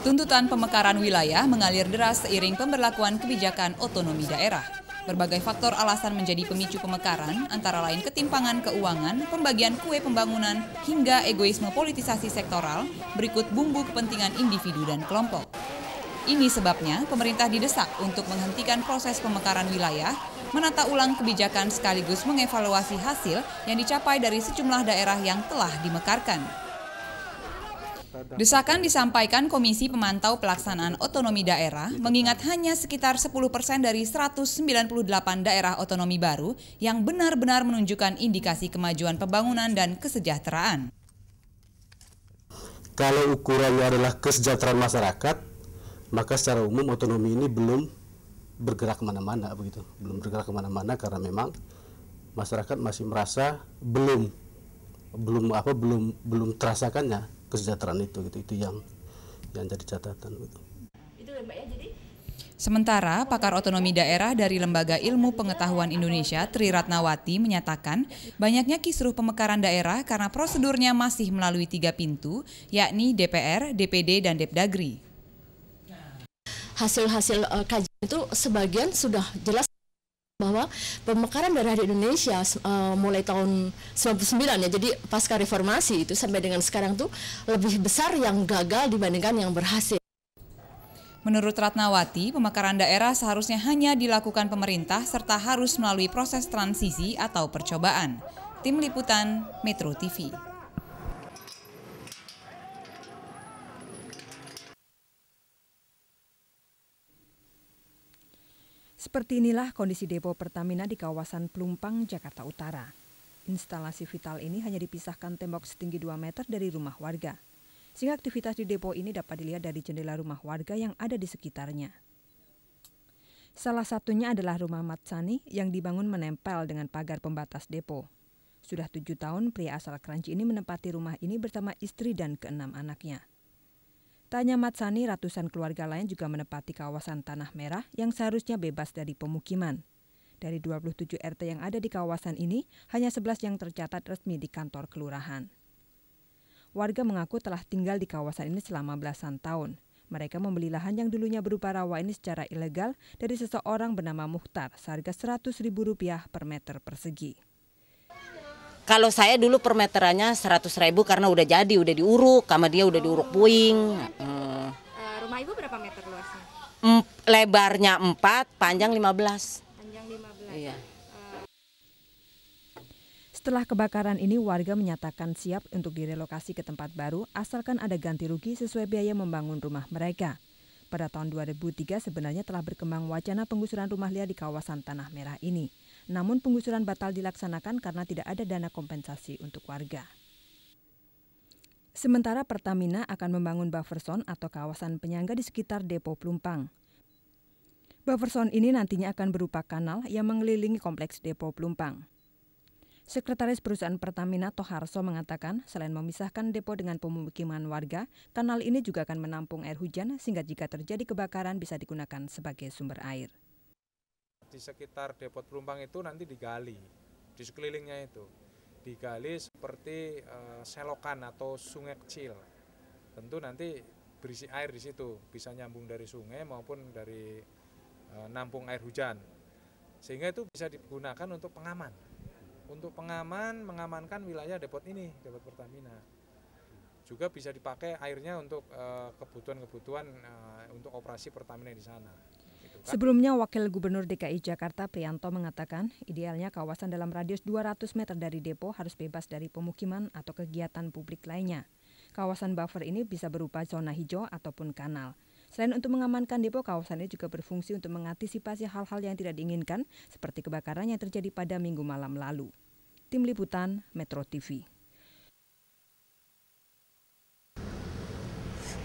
Tuntutan pemekaran wilayah mengalir deras seiring pemberlakuan kebijakan otonomi daerah. Berbagai faktor alasan menjadi pemicu pemekaran, antara lain ketimpangan keuangan, pembagian kue pembangunan, hingga egoisme politisasi sektoral, berikut bumbu kepentingan individu dan kelompok. Ini sebabnya pemerintah didesak untuk menghentikan proses pemekaran wilayah, menata ulang kebijakan sekaligus mengevaluasi hasil yang dicapai dari sejumlah daerah yang telah dimekarkan. Desakan disampaikan Komisi Pemantau Pelaksanaan Otonomi Daerah mengingat hanya sekitar 10 persen dari 198 daerah otonomi baru yang benar-benar menunjukkan indikasi kemajuan pembangunan dan kesejahteraan. Kalau ukurannya adalah kesejahteraan masyarakat, maka secara umum otonomi ini belum bergerak kemana-mana begitu, belum bergerak kemana-mana karena memang masyarakat masih merasa belum belum apa belum belum terasakannya kesejahteraan itu gitu itu yang yang jadi catatan gitu. Ya, ya, Sementara, pakar otonomi daerah dari Lembaga Ilmu Pengetahuan Indonesia, Tri Ratnawati, menyatakan banyaknya kisruh pemekaran daerah karena prosedurnya masih melalui tiga pintu, yakni DPR, DPD, dan Depdagri. Hasil-hasil uh, kajian itu sebagian sudah jelas bahwa pemekaran daerah di Indonesia uh, mulai tahun 99 ya jadi pasca reformasi itu sampai dengan sekarang tuh lebih besar yang gagal dibandingkan yang berhasil. Menurut Ratnawati, pemekaran daerah seharusnya hanya dilakukan pemerintah serta harus melalui proses transisi atau percobaan. Tim Liputan Metro TV. Seperti inilah kondisi depo Pertamina di kawasan Pelumpang, Jakarta Utara. Instalasi vital ini hanya dipisahkan tembok setinggi 2 meter dari rumah warga. Sehingga aktivitas di depo ini dapat dilihat dari jendela rumah warga yang ada di sekitarnya. Salah satunya adalah rumah Matsani yang dibangun menempel dengan pagar pembatas depo. Sudah tujuh tahun, pria asal Kranji ini menempati rumah ini bersama istri dan keenam anaknya. Tanya Matsani, ratusan keluarga lain juga menepati kawasan Tanah Merah yang seharusnya bebas dari pemukiman. Dari 27 RT yang ada di kawasan ini, hanya 11 yang tercatat resmi di kantor kelurahan. Warga mengaku telah tinggal di kawasan ini selama belasan tahun. Mereka membeli lahan yang dulunya berupa rawa ini secara ilegal dari seseorang bernama Muhtar seharga Rp100.000 per meter persegi. Kalau saya dulu per meterannya 100 ribu karena udah jadi, udah diuruk, sama dia udah diuruk oh. puing. Hmm. rumah ibu berapa meter luasnya? Mm, lebarnya 4, panjang 15. Panjang 15. Iya. Eh. Setelah kebakaran ini, warga menyatakan siap untuk direlokasi ke tempat baru asalkan ada ganti rugi sesuai biaya membangun rumah mereka. Pada tahun 2003 sebenarnya telah berkembang wacana penggusuran rumah liar di kawasan Tanah Merah ini. Namun penggusuran batal dilaksanakan karena tidak ada dana kompensasi untuk warga. Sementara Pertamina akan membangun buffer zone atau kawasan penyangga di sekitar depo pelumpang. Buffer zone ini nantinya akan berupa kanal yang mengelilingi kompleks depo pelumpang. Sekretaris Perusahaan Pertamina Toharso mengatakan, selain memisahkan depo dengan pemukiman warga, kanal ini juga akan menampung air hujan sehingga jika terjadi kebakaran bisa digunakan sebagai sumber air di sekitar depot pelumpang itu nanti digali di sekelilingnya itu digali seperti e, selokan atau sungai kecil tentu nanti berisi air di situ bisa nyambung dari sungai maupun dari e, nampung air hujan sehingga itu bisa digunakan untuk pengaman untuk pengaman mengamankan wilayah depot ini depot Pertamina juga bisa dipakai airnya untuk eh, kebutuhan-kebutuhan untuk operasi Pertamina di sana. Sebelumnya, Wakil Gubernur DKI Jakarta Prianto mengatakan, idealnya kawasan dalam radius 200 meter dari depo harus bebas dari pemukiman atau kegiatan publik lainnya. Kawasan buffer ini bisa berupa zona hijau ataupun kanal. Selain untuk mengamankan depo, kawasan ini juga berfungsi untuk mengantisipasi hal-hal yang tidak diinginkan, seperti kebakaran yang terjadi pada minggu malam lalu. Tim Liputan, Metro TV.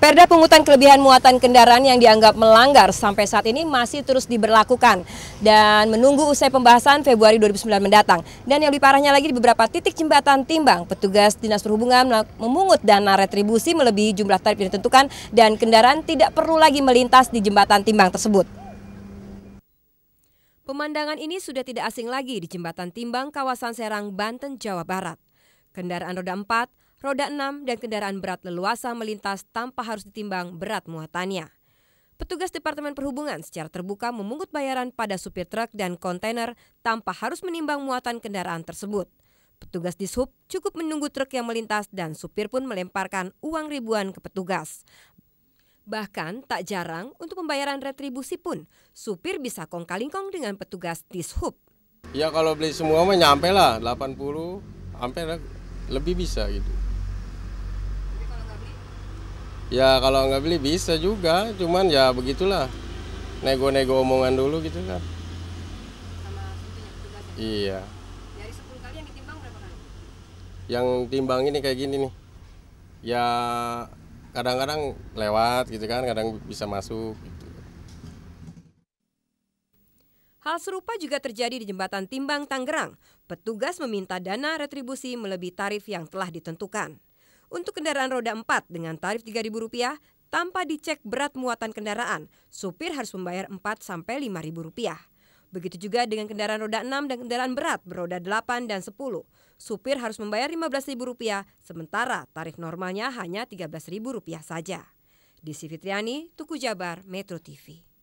Perda pungutan kelebihan muatan kendaraan yang dianggap melanggar sampai saat ini masih terus diberlakukan dan menunggu usai pembahasan Februari 2009 mendatang. Dan yang lebih parahnya lagi di beberapa titik jembatan timbang, petugas Dinas Perhubungan memungut dana retribusi melebihi jumlah tarif yang ditentukan dan kendaraan tidak perlu lagi melintas di jembatan timbang tersebut. Pemandangan ini sudah tidak asing lagi di jembatan timbang kawasan Serang, Banten, Jawa Barat. Kendaraan roda 4, roda enam dan kendaraan berat leluasa melintas tanpa harus ditimbang berat muatannya. Petugas Departemen Perhubungan secara terbuka memungut bayaran pada supir truk dan kontainer tanpa harus menimbang muatan kendaraan tersebut. Petugas dishub cukup menunggu truk yang melintas dan supir pun melemparkan uang ribuan ke petugas. Bahkan tak jarang untuk pembayaran retribusi pun, supir bisa kongkalingkong dengan petugas dishub. Ya kalau beli semua mah nyampe lah, 80, sampai lebih bisa gitu ya kalau nggak beli bisa juga cuman ya begitulah nego-nego omongan dulu gitu kan iya yang yang timbang ini kayak gini nih ya kadang-kadang lewat gitu kan kadang bisa masuk gitu. Hal serupa juga terjadi di Jembatan Timbang Tangerang. Petugas meminta dana retribusi melebihi tarif yang telah ditentukan. Untuk kendaraan roda 4 dengan tarif Rp3.000 tanpa dicek berat muatan kendaraan, supir harus membayar 4 sampai Rp5.000. Begitu juga dengan kendaraan roda 6 dan kendaraan berat beroda 8 dan 10. Supir harus membayar Rp15.000, sementara tarif normalnya hanya Rp13.000 saja. Di Fitriani, Tuku Jabar, Metro TV.